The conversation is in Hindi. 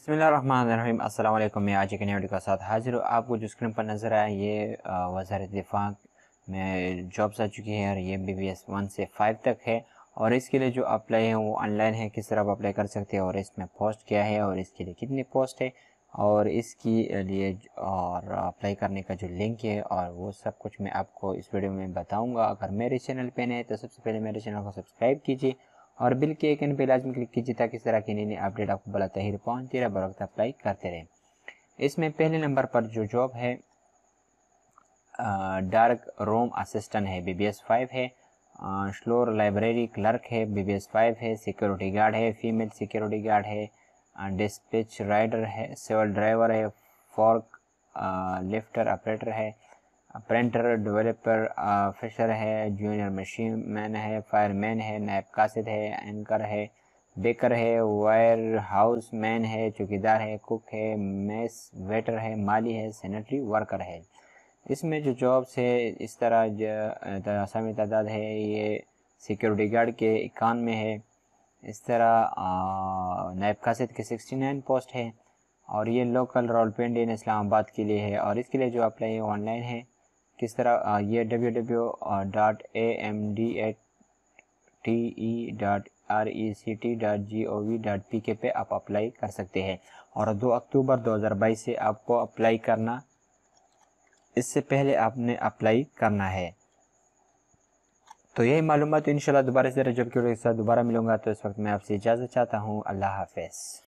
बसमीम अल्लाम मैं आज एक नए वीडियो के साथ हाजिर हूँ आपको जो स्क्रीन पर नज़र आया ये वजारत दिफा में जॉब्स आ चुकी है और ये बी बी एस वन से फाइव तक है और इसके लिए जो अप्लाई है वो ऑनलाइन है किस तरह आप अप्लाई कर सकते हैं और इसमें पोस्ट क्या है और इसके लिए कितनी पोस्ट है और इसकी लिए और अप्लाई करने का जो लिंक है और वो सब कुछ मैं आपको इस वीडियो में बताऊँगा अगर मेरे चैनल पर नए तो सबसे पहले मेरे चैनल को सब्सक्राइब कीजिए और बिल के एक एंड बेल क्लिक कीजिए ताकि इस तरह की नई नई अपडेट आपको बड़ा तहिर पहुँचे रहे बर वक्त अप्लाई करते रहें इसमें पहले नंबर पर जो जॉब है डार्क रोम असिस्टेंट है बी बी एस फाइव है स्लोर लाइब्रेरी क्लर्क है बी बी एस फाइव है सिक्योरिटी गार्ड है फीमेल सिक्योरिटी गार्ड है डिस्पैच राइडर है सिविल ड्राइवर है फॉर्क लिफ्टर ऑपरेटर है प्रिंटर डेवलपर फिशर है जूनियर मशीन मैन है फायरमैन है नायब कासिद है एंकर है बेकर है वायर हाउस मैन है चौकीदार है कुक है मेस वेटर है माली है सैनिटरी वर्कर है इसमें जो जॉब्स है इस तरह जो तादाद है ये सिक्योरिटी गार्ड के इकान में है इस तरह नायब कासिद के सिक्सटी नाइन पोस्ट है और ये लोकल रावलपिंडी इन इस्लामाबाद के लिए है और इसके लिए जो अप्लाई ऑनलाइन है किस तरह ये W W dot A M D at T E dot R E C T dot G O V dot P K पे आप अप्लाई कर सकते हैं और 2 अक्टूबर 2022 से आपको अप्लाई करना इससे पहले आपने अप्लाई करना है तो यही मालूम तो इन दोबारा से रजब के साथ दोबारा मिलूंगा तो इस वक्त मैं आपसे इजाज़त चाहता हूँ अल्लाह हाफिज़